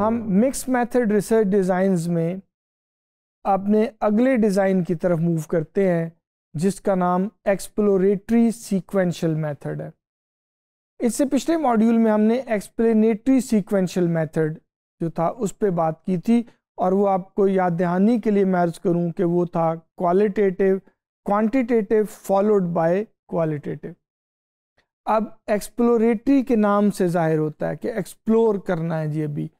हम mix method research designs में अपने अगले डिज़ाइन की तरफ मूव करते हैं जिसका नाम एक्सप्लोरेटरी सीक्वेंशियल मेथड है इससे पिछले मॉड्यूल में हमने एक्सप्लेनेटरी सीक्वेंशियल मेथड जो था उस पर बात की थी और वो आपको याद दहानी के लिए मैर्ज करूं करूँ कि वो था qualitative quantitative followed by qualitative अब एक्सप्लोरेटरी के नाम से जाहिर होता है कि एक्सप्लोर करना है जी अभी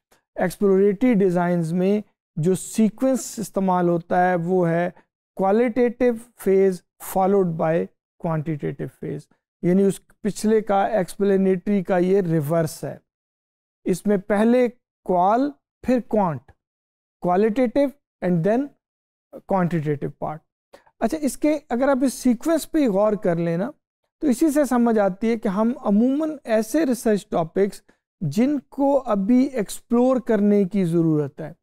एक्सप्लोरेटरी डिज़ाइंस में जो सीक्वेंस इस्तेमाल होता है वो है qualitative phase followed by quantitative phase यानी उस पिछले का एक्सप्लेनेटरी का ये रिवर्स है इसमें पहले क्वाल फिर quant qualitative and then quantitative part अच्छा इसके अगर आप इस सीक्वेंस पे गौर कर लेना तो इसी से समझ आती है कि हम अमूमन ऐसे रिसर्च टॉपिक्स जिनको अभी एक्सप्लोर करने की ज़रूरत है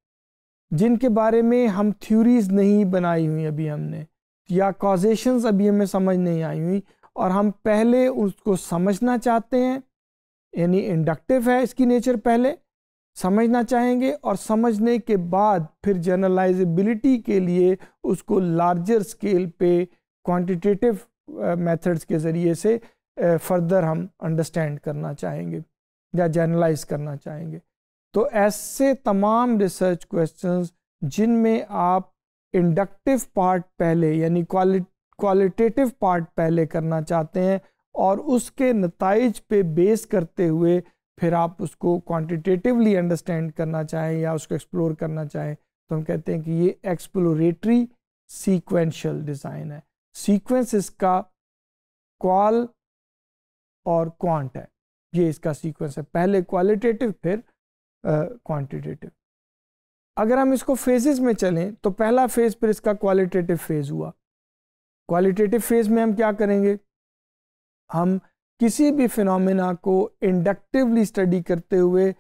जिनके बारे में हम थ्योरीज नहीं बनाई हुई अभी हमने या कॉजेशंस अभी हमें समझ नहीं आई हुई और हम पहले उसको समझना चाहते हैं यानी इंडक्टिव है इसकी नेचर पहले समझना चाहेंगे और समझने के बाद फिर जनरलाइजेबिलिटी के लिए उसको लार्जर स्केल पे क्वांटिटेटिव मेथड्स uh, के ज़रिए से फर्दर uh, हम अंडरस्टैंड करना चाहेंगे या जर्नलाइज करना चाहेंगे तो ऐसे तमाम रिसर्च क्वेश्चंस जिनमें आप इंडक्टिव पार्ट पहले यानी क्वालिटेटिव पार्ट पहले करना चाहते हैं और उसके नतज पे बेस करते हुए फिर आप उसको क्वांटिटेटिवली अंडरस्टैंड करना चाहें या उसको एक्सप्लोर करना चाहें तो हम कहते हैं कि ये एक्सप्लोरेटरी सीक्वेंशियल डिज़ाइन है सीक्वेंस इसका क्वाल और क्वांट है ये इसका सीक्वेंस है पहले क्वालिटेटिव फिर क्वांटिटेटिव अगर हम इसको फेजेस में चलें तो पहला फेज फिर इसका क्वालिटेटिव फेज हुआ क्वालिटेटिव फेज में हम क्या करेंगे हम किसी भी फिनोमेना को इंडक्टिवली स्टडी करते हुए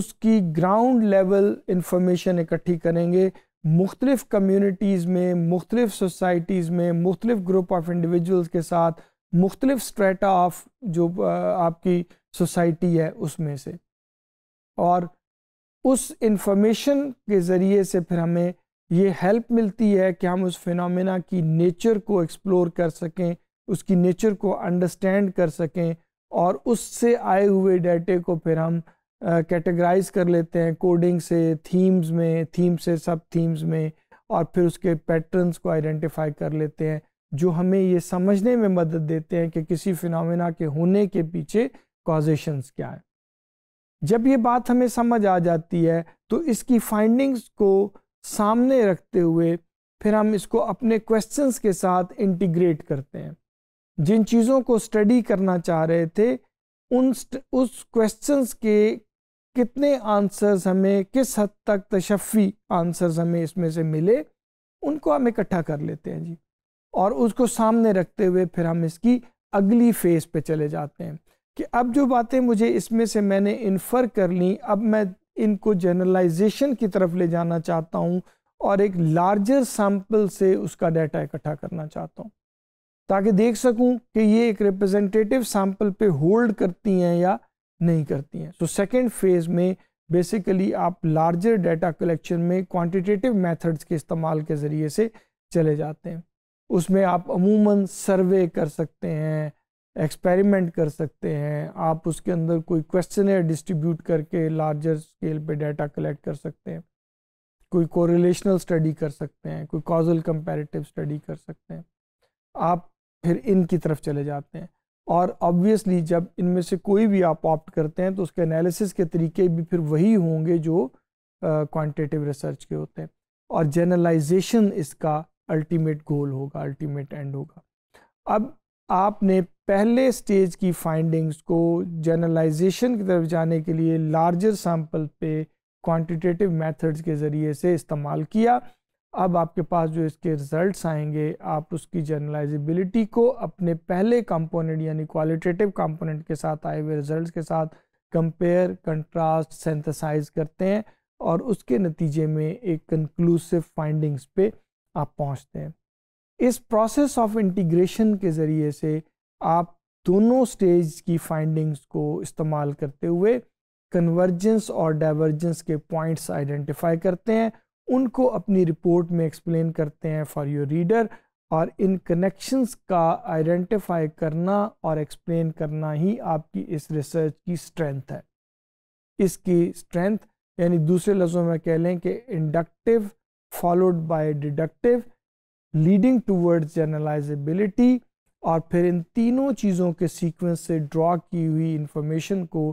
उसकी ग्राउंड लेवल इंफॉर्मेशन इकट्ठी करेंगे मुख्तलिफ कम्युनिटीज़ में मुख्तलिफ सोसाइटीज़ में मुख्तलिफ ग्रुप ऑफ इंडिविजुअल्स के साथ मुख्तलिफ स्ट्रेटा ऑफ जो आपकी सोसाइटी है उसमें से और उस इंफॉर्मेशन के ज़रिए से फिर हमें ये हेल्प मिलती है कि हम उस फिनोमेना की नेचर को एक्सप्लोर कर सकें उसकी नेचर को अंडरस्टैंड कर सकें और उससे आए हुए डाटे को फिर हम कैटेगराइज कर लेते हैं कोडिंग से थीम्स में थीम से सब थीम्स में और फिर उसके पैटर्न्स को आइडेंटिफाई कर लेते हैं जो हमें ये समझने में मदद देते हैं कि किसी फिनोमेना के होने के पीछे कॉजेशंस क्या है जब ये बात हमें समझ आ जाती है तो इसकी फाइंडिंग्स को सामने रखते हुए फिर हम इसको अपने क्वेश्चंस के साथ इंटीग्रेट करते हैं जिन चीज़ों को स्टडी करना चाह रहे थे उन उस क्वेश्चंस के कितने आंसर्स हमें किस हद तक तशफ़ी आंसर्स हमें इसमें से मिले उनको हम इकट्ठा कर लेते हैं जी और उसको सामने रखते हुए फिर हम इसकी अगली फेज पे चले जाते हैं कि अब जो बातें मुझे इसमें से मैंने इन्फर कर ली अब मैं इनको जनरलाइजेशन की तरफ ले जाना चाहता हूँ और एक लार्जर सैम्पल से उसका डाटा इकट्ठा करना चाहता हूँ ताकि देख सकूँ कि ये एक रिप्रेजेंटेटिव सैम्पल पे होल्ड करती हैं या नहीं करती हैं सो सेकेंड फेज़ में बेसिकली आप लार्जर डाटा कलेक्शन में क्वांटिटेटिव मेथड्स के इस्तेमाल के ज़रिए से चले जाते हैं उसमें आप अमूमन सर्वे कर सकते हैं एक्सपेरिमेंट कर सकते हैं आप उसके अंदर कोई क्वेश्चन डिस्ट्रीब्यूट करके लार्जर स्केल पे डाटा कलेक्ट कर सकते हैं कोई कोरिलेशनल स्टडी कर सकते हैं कोई कॉजल कंपेरेटिव स्टडी कर सकते हैं आप फिर इनकी तरफ चले जाते हैं और ऑब्वियसली जब इनमें से कोई भी आप ऑप्ट करते हैं तो उसके एनालिसिस के तरीके भी फिर वही होंगे जो क्वान्टिटिव uh, रिसर्च के होते हैं और जर्नलाइजेशन इसका अल्टीमेट गोल होगा अल्टीमेट एंड होगा अब आपने पहले स्टेज की फाइंडिंग्स को जर्नलाइजेशन की तरफ जाने के लिए लार्जर सैम्पल पे क्वांटिटेटिव मेथड्स के ज़रिए से इस्तेमाल किया अब आपके पास जो इसके रिजल्ट्स आएंगे आप उसकी जनरलाइजेबिलिटी को अपने पहले कंपोनेंट यानी क्वालिटेटिव कंपोनेंट के साथ आए हुए रिजल्ट्स के साथ कंपेयर कंट्रास्ट सेंथसाइज करते हैं और उसके नतीजे में एक कंक्लूसिव फाइंडिंग्स पे आप पहुंचते हैं इस प्रोसेस ऑफ इंटीग्रेशन के ज़रिए से आप दोनों स्टेज की फाइंडिंग्स को इस्तेमाल करते हुए कन्वर्जेंस और डाइवर्जेंस के पॉइंट्स आइडेंटिफाई करते हैं उनको अपनी रिपोर्ट में एक्सप्लेन करते हैं फॉर योर रीडर और इन कनेक्शंस का आइडेंटिफाई करना और एक्सप्लेन करना ही आपकी इस रिसर्च की स्ट्रेंथ है इसकी स्ट्रेंथ यानी दूसरे लफ्ज़ों में कह लें कि inductive followed by deductive leading towards generalizability और फिर इन तीनों चीज़ों के सीक्वेंस से ड्रॉ की हुई इंफॉर्मेशन को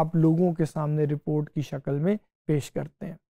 आप लोगों के सामने रिपोर्ट की शक्ल में पेश करते हैं